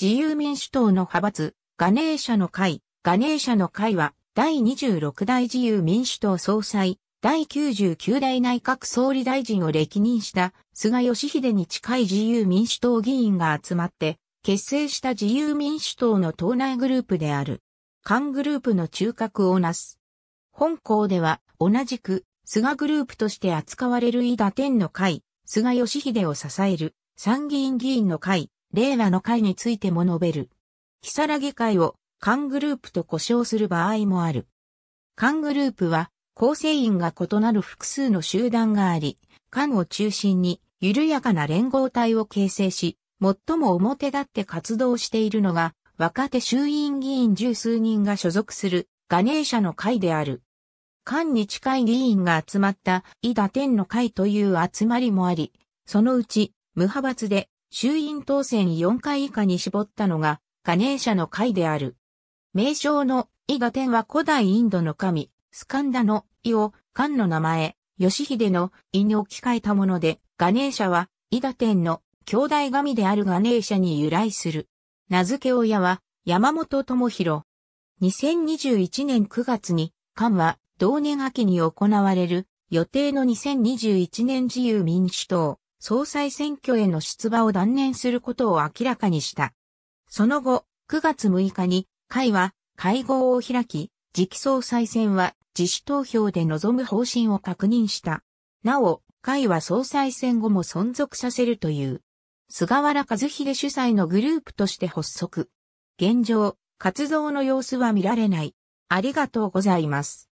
自由民主党の派閥、ガネーシャの会、ガネーシャの会は、第26代自由民主党総裁、第99代内閣総理大臣を歴任した菅義偉に近い自由民主党議員が集まって、結成した自由民主党の党内グループである。菅グループの中核をなす。本校では同じく菅グループとして扱われる伊田天の会、菅義偉を支える参議院議員の会、令和の会についても述べる。ひさらぎ会を官グループと呼称する場合もある。官グループは構成員が異なる複数の集団があり、官を中心に緩やかな連合体を形成し、最も表立って活動しているのが若手衆院議員十数人が所属するガネーシャの会である。官に近い議員が集まった伊田天の会という集まりもあり、そのうち無派閥で衆院当選4回以下に絞ったのが、ガネーシャの会である。名称のイガテンは古代インドの神、スカンダの伊を、漢の名前、義秀の伊に置き換えたもので、ガネーシャはイガテンの兄弟神であるガネーシャに由来する。名付け親は山本智弘。2021年9月に、漢は同年秋に行われる予定の2021年自由民主党総裁選挙への出馬を断念することを明らかにした。その後、9月6日に会は会合を開き、次期総裁選は自主投票で臨む方針を確認した。なお、会は総裁選後も存続させるという。菅原和秀主催のグループとして発足。現状、活動の様子は見られない。ありがとうございます。